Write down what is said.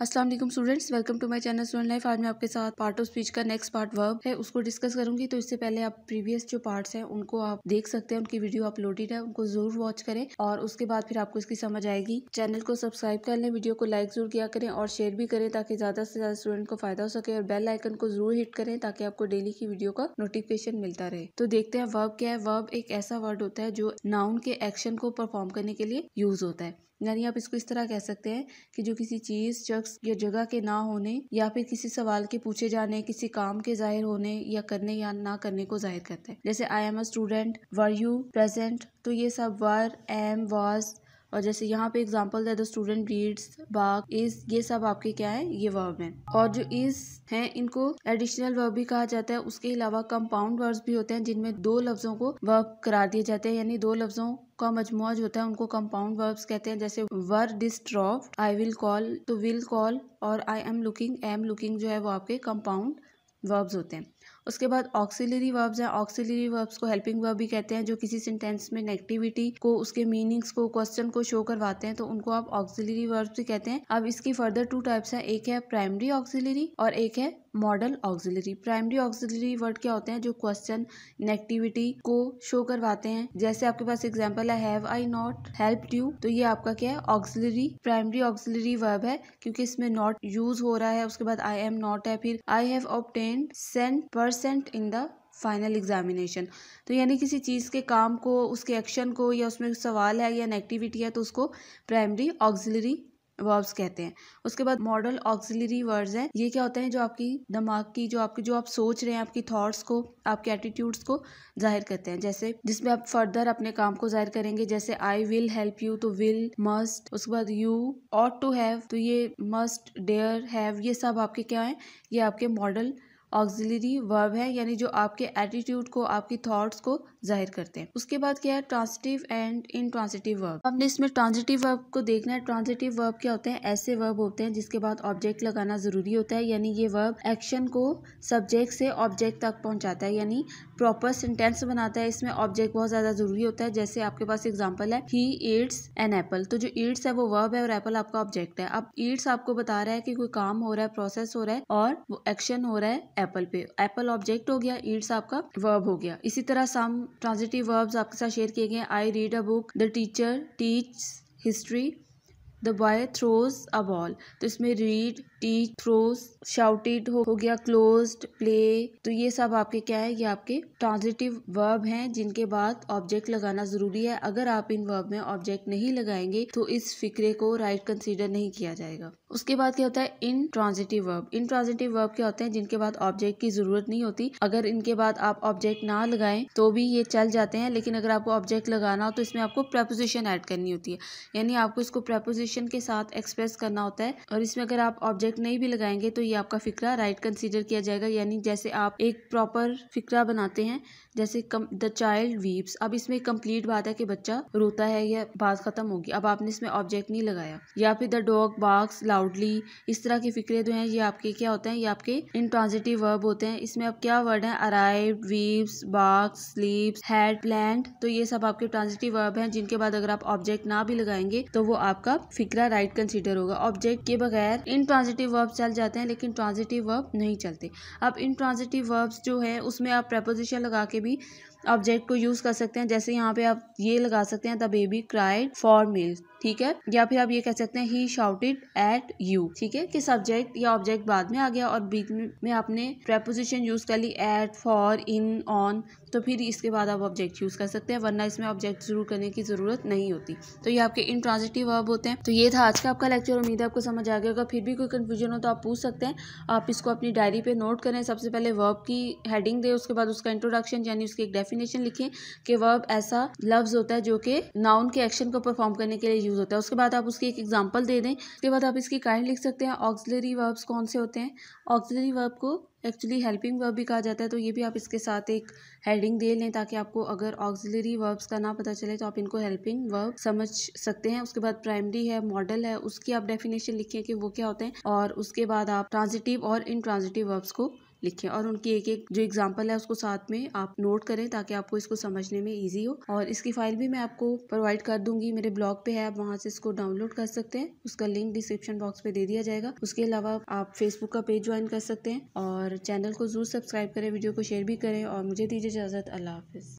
Aslam students welcome to my channel student life आज मैं आपके साथ पार्ट ऑफ स्पीच का नेक्स्ट पार्ट वर्ब है उसको डिस्कस करूंगी तो इससे पहले आप प्रीवियस जो पार्ट्स हैं उनको आप देख सकते हैं उनकी वीडियो अपलोडेड है उनको जरूर वॉच करें और उसके बाद फिर आपको इसकी समझ आएगी चैनल को सब्सक्राइब कर लें वीडियो को लाइक जरूर किया करें और शेयर भी करें ताकि ज़्यादा से ज़्यादा स्टूडेंट को फायदा हो सके और बेल आइकन को जरूर हिट करें ताकि आपको डेली की वीडियो का नोटिफिकेशन मिलता रहे तो देखते हैं वर्ब क्या है वर्ब एक ऐसा वर्ड होता है जो नाउन के एक्शन को परफॉर्म करने के लिए यूज होता है यानी आप इसको इस तरह कह सकते हैं कि जो किसी चीज़ शख्स या जगह के ना होने या फिर किसी सवाल के पूछे जाने किसी काम के जाहिर होने या करने या ना करने को जाहिर करते हैं जैसे I am a student were you present तो ये सब वर एम वॉज और जैसे यहाँ पे एग्जाम्पल द स्टूडेंट रीड्स बाग इज ये सब आपके क्या है ये वर्ब है और जो इज है इनको एडिशनल वर्ब भी कहा जाता है उसके अलावा कंपाउंड वर्ब्स भी होते हैं जिनमें दो लफ्जों को वर्ब करार दिए जाते हैं यानी दो लफ्जों का मजमुआ जो होता है उनको कंपाउंड वर्ब्स कहते हैं जैसे वर डिस्ट्रॉफ आई विल कॉल तो विल कॉल और I am looking am looking जो है वो आपके कंपाउंड वर्ब्स होते हैं उसके बाद ऑक्सिलरी वर्ब्स हैं ऑक्सिलरी वर्ब्स को हेल्पिंग वर्ब भी कहते हैं जो किसी सेंटेंस में नेगेटिविटी को उसके मीनिंग्स को क्वेश्चन को शो करवाते हैं तो उनको आप ऑक्सिलरी वर्ब्स भी कहते हैं अब इसकी फर्दर टू टाइप्स हैं एक है प्राइमरी ऑक्सिलरी और एक है modal auxiliary primary auxiliary word क्या होते हैं जो क्वेश्चन नेगेटिविटी को शो करवाते हैं जैसे आपके पास एग्जाम्पल है have I not help you तो ये आपका क्या है ऑक्सिलरी प्राइमरी ऑक्सिलरी वर्ब है क्योंकि इसमें नॉट यूज हो रहा है उसके बाद आई एम नॉट है फिर I have obtain cent percent in the final examination तो यानी किसी चीज़ के काम को उसके एक्शन को या उसमें सवाल है या नेगेटिविटी है तो उसको प्राइमरी ऑक्सिलरी वर्ब्स कहते हैं उसके बाद मॉडल ऑक्सिलरी वर्ड्स हैं ये क्या होते हैं जो आपकी दिमाग की जो आपकी जो आप सोच रहे हैं आपकी थॉट्स को आपके एटीट्यूड्स को जाहिर करते हैं जैसे जिसमें आप फर्दर अपने काम को जाहिर करेंगे जैसे आई विल हेल्प यू तो विल मस्ट उसके बाद यू ऑट टू हैव तो ये मस्ट डेयर हैव ये सब आपके क्या हैं ये आपके मॉडल ऑक्सिलरी वर्ब है यानी जो आपके एटीट्यूड को आपकी थॉट्स को जाहिर करते हैं उसके बाद क्या है transitive and intransitive verb हमने इसमें ट्रांजिटिव वर्ब को देखना है ट्रांजिटिव वर्ब क्या होते हैं ऐसे वर्ब होते हैं जिसके बाद ऑब्जेक्ट लगाना जरूरी होता है यानी ये वर्ब एक्शन को सब्जेक्ट से ऑब्जेक्ट तक पहुंचाता है यानी प्रॉपर सेंटेंस बनाता है इसमें ऑब्जेक्ट बहुत ज्यादा जरूरी होता है जैसे आपके पास एग्जाम्पल है ही ईड्स एन एप्पल तो जो ईड्स है वो वर्ब है और एप्पल आपका ऑब्जेक्ट है अब ईड्स आपको बता रहा है कि कोई काम हो रहा है प्रोसेस हो रहा है और एक्शन हो रहा है एप्पल पे एप्पल ऑब्जेक्ट हो गया ईड्स आपका वर्ब हो गया इसी तरह सम ट्रांजिटिव वर्ब्स आपके साथ शेयर किए गए I read a book the teacher teach history the boy throws a ball तो इसमें रीड टीच थ्रोज शाउटेड हो गया क्लोज प्ले तो ये सब आपके क्या है ये आपके ट्रांजिटिव वर्ब हैं जिनके बाद ऑब्जेक्ट लगाना जरूरी है अगर आप इन वर्ब में ऑब्जेक्ट नहीं लगाएंगे तो इस फिक्रे को राइट right कंसीडर नहीं किया जाएगा उसके बाद क्या होता है intransitive verb intransitive verb क्या होते हैं जिनके बाद ऑब्जेक्ट की जरूरत नहीं होती अगर इनके बाद आप ऑब्जेक्ट ना लगाएं तो भी ये चल जाते हैं लेकिन अगर आपको ऑब्जेक्ट लगाना हो तो इसमें आपको प्रपोजिशन ऐड करनी होती है यानी आपको इसको प्रपोजिशन कंडीशन के साथ एक्सप्रेस करना होता है और इसमें अगर आप ऑब्जेक्ट नहीं भी लगाएंगे तो ये आपका फिक्रा राइट कंसिडर किया जाएगा यानी जैसे आप एक प्रॉपर फिक्रा बनाते हैं जैसे कम द चाइल्ड वीप्स अब इसमें कंप्लीट बात है कि बच्चा रोता है या बात खत्म होगी अब आपने इसमें ऑब्जेक्ट नहीं लगाया या फिर द डॉग बार्क्स लाउडली इस तरह के फिक्रे जो हैं ये आपके क्या होते हैं ये आपके इंट्रांजिटिव वर्ब होते हैं इसमें अब क्या वर्ड है arrive weeps barks sleeps had planned तो ये सब आपके ट्रांजिटिव वर्ब हैं जिनके बाद अगर आप ऑब्जेक्ट ना भी लगाएंगे तो वो आपका फिक्रा राइट कंसिडर होगा ऑब्जेक्ट के बगैर इन ट्रांजिटिव वर्ब चल जाते हैं लेकिन ट्रांजिटिव वर्ब नहीं चलते अब इन ट्रांजिटिव वर्ब्स जो है उसमें आप प्रपोजिशन लगा के भी ऑब्जेक्ट को यूज़ कर सकते हैं जैसे यहाँ पे आप ये लगा सकते हैं the baby cried for milk ठीक है या फिर आप ये कह सकते हैं ही शाउटेड एट यू ठीक है कि सब्जेक्ट या ऑब्जेक्ट बाद में आ गया और बीच में आपने प्रेपोजिशन यूज कर ली एट फॉर इन ऑन तो फिर इसके बाद आप ऑब्जेक्ट यूज कर सकते हैं वरना इसमें ऑब्जेक्ट जरूर करने की जरूरत नहीं होती तो ये आपके इन इंट्रांजिटिव वर्ब होते हैं तो ये था आज का आपका लेक्चर उम्मीद है आपको समझ आ गया होगा फिर भी कोई कन्फ्यूजन हो तो आप पूछ सकते हैं आप इसको अपनी डायरी पे नोट करें सबसे पहले वर्ब की हेडिंग दे उसके बाद उसका इंट्रोडक्शन यानी उसकी एक डेफिनेशन लिखें कि वर्ब ऐसा लफ्ज होता है जो कि नाउन के एक्शन को परफॉर्म करने के लिए यूज़ होता है उसके बाद आप उसकी एक एग्जाम्पल दे दें उसके बाद आप इसकी काइंड लिख सकते हैं ऑक्सिलरी वर्ब्स कौन से होते हैं ऑक्सिलरी वर्ब को एक्चुअली हेल्पिंग वर्ब भी कहा जाता है तो ये भी आप इसके साथ एक हेडिंग दे लें ताकि आपको अगर ऑक्सिलरी वर्ब्स का ना पता चले तो आप इनको हेल्पिंग वर्ब समझ सकते हैं उसके बाद प्राइमरी है मॉडल है उसकी आप डेफिनेशन लिखें कि वो क्या होते हैं और उसके बाद आप ट्रांजिटिव और इन ट्रांजिटिव वर्ब्स को लिखें और उनकी एक एक जो एग्जाम्पल है उसको साथ में आप नोट करें ताकि आपको इसको समझने में ईजी हो और इसकी फाइल भी मैं आपको प्रोवाइड कर दूंगी मेरे ब्लॉग पे है आप वहाँ से इसको डाउनलोड कर सकते हैं उसका लिंक डिस्क्रिप्शन बॉक्स पे दे दिया जाएगा उसके अलावा आप फेसबुक का पेज ज्वाइन कर सकते हैं और चैनल को जरूर सब्सक्राइब करें वीडियो को शेयर भी करें और मुझे दीजिए इजाज़त अल्लाह हाफिज़